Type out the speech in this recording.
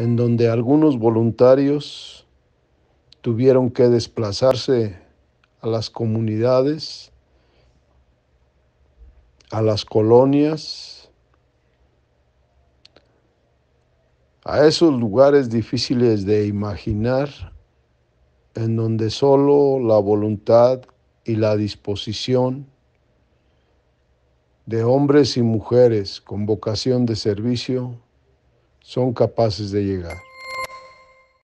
en donde algunos voluntarios tuvieron que desplazarse a las comunidades, a las colonias, a esos lugares difíciles de imaginar, en donde solo la voluntad y la disposición de hombres y mujeres con vocación de servicio son capaces de llegar.